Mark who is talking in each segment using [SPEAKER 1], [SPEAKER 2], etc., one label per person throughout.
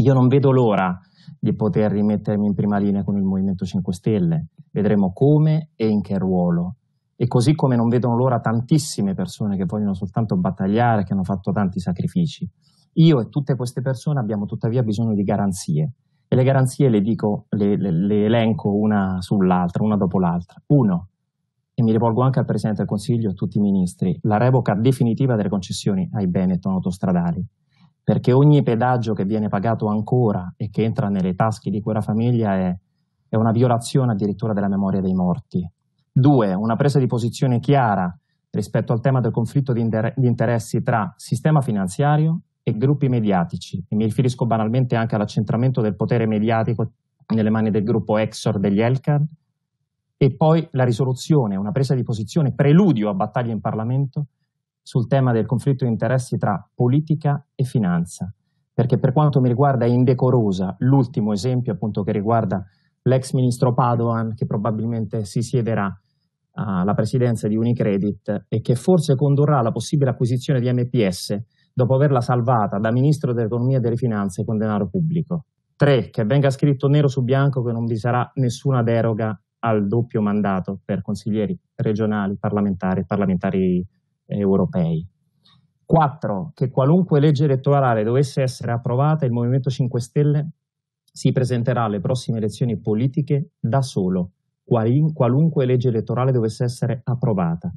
[SPEAKER 1] Io non vedo l'ora di poter rimettermi in prima linea con il Movimento 5 Stelle, vedremo come e in che ruolo. E così come non vedono l'ora tantissime persone che vogliono soltanto battagliare, che hanno fatto tanti sacrifici. Io e tutte queste persone abbiamo tuttavia bisogno di garanzie. E le garanzie le dico, le, le, le elenco una sull'altra, una dopo l'altra. Uno, e mi rivolgo anche al Presidente del Consiglio e a tutti i ministri, la revoca definitiva delle concessioni ai Benetton autostradali perché ogni pedaggio che viene pagato ancora e che entra nelle tasche di quella famiglia è, è una violazione addirittura della memoria dei morti. Due, una presa di posizione chiara rispetto al tema del conflitto di, inter- di interessi tra sistema finanziario e gruppi mediatici. E mi riferisco banalmente anche all'accentramento del potere mediatico nelle mani del gruppo Exor degli Elkar e poi la risoluzione, una presa di posizione preludio a battaglie in Parlamento sul tema del conflitto di interessi tra politica e finanza, perché per quanto mi riguarda è indecorosa l'ultimo esempio appunto che riguarda l'ex ministro Padoan che probabilmente si siederà alla presidenza di Unicredit e che forse condurrà alla possibile acquisizione di MPS dopo averla salvata da ministro dell'economia e delle finanze con denaro pubblico. Tre, Che venga scritto nero su bianco che non vi sarà nessuna deroga al doppio mandato per consiglieri regionali, parlamentari e parlamentari europei. 4. Che qualunque legge elettorale dovesse essere approvata, il Movimento 5 Stelle si presenterà alle prossime elezioni politiche da solo, qualunque legge elettorale dovesse essere approvata.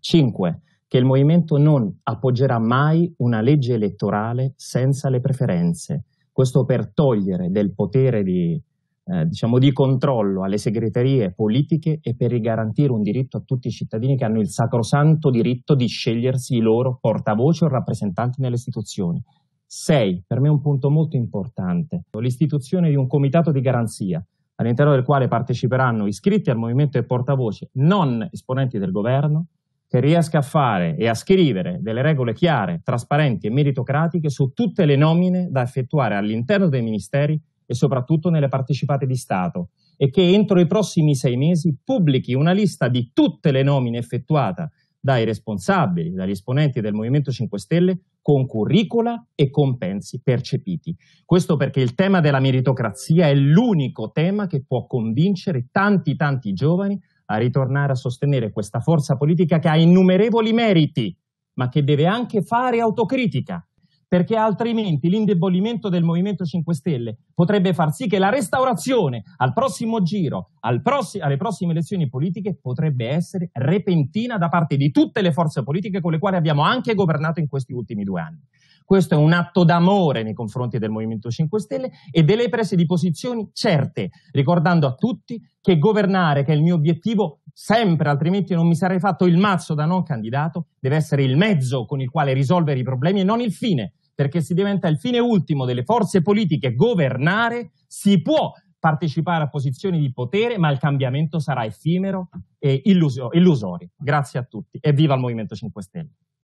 [SPEAKER 1] 5. Che il Movimento non appoggerà mai una legge elettorale senza le preferenze. Questo per togliere del potere di, eh, diciamo di controllo alle segreterie politiche e per garantire un diritto a tutti i cittadini che hanno il sacrosanto diritto di scegliersi i loro portavoce o rappresentanti nelle istituzioni. 6. Per me è un punto molto importante, l'istituzione di un comitato di garanzia all'interno del quale parteciperanno iscritti al movimento e portavoce non esponenti del governo, che riesca a fare e a scrivere delle regole chiare, trasparenti e meritocratiche su tutte le nomine da effettuare all'interno dei ministeri e soprattutto nelle partecipate di Stato e che entro i prossimi sei mesi pubblichi una lista di tutte le nomine effettuate dai responsabili, dagli esponenti del Movimento 5 Stelle con curricula e compensi percepiti. Questo perché il tema della meritocrazia è l'unico tema che può convincere tanti tanti giovani a ritornare a sostenere questa forza politica che ha innumerevoli meriti, ma che deve anche fare autocritica perché altrimenti l'indebolimento del Movimento 5 Stelle potrebbe far sì che la restaurazione al prossimo giro, al prossi- alle prossime elezioni politiche, potrebbe essere repentina da parte di tutte le forze politiche con le quali abbiamo anche governato in questi ultimi due anni. Questo è un atto d'amore nei confronti del Movimento 5 Stelle e delle prese di posizioni certe, ricordando a tutti che governare, che è il mio obiettivo sempre, altrimenti non mi sarei fatto il mazzo da non candidato, deve essere il mezzo con il quale risolvere i problemi e non il fine perché si diventa il fine ultimo delle forze politiche governare, si può partecipare a posizioni di potere, ma il cambiamento sarà effimero e illusorio. Grazie a tutti e viva il Movimento 5 Stelle.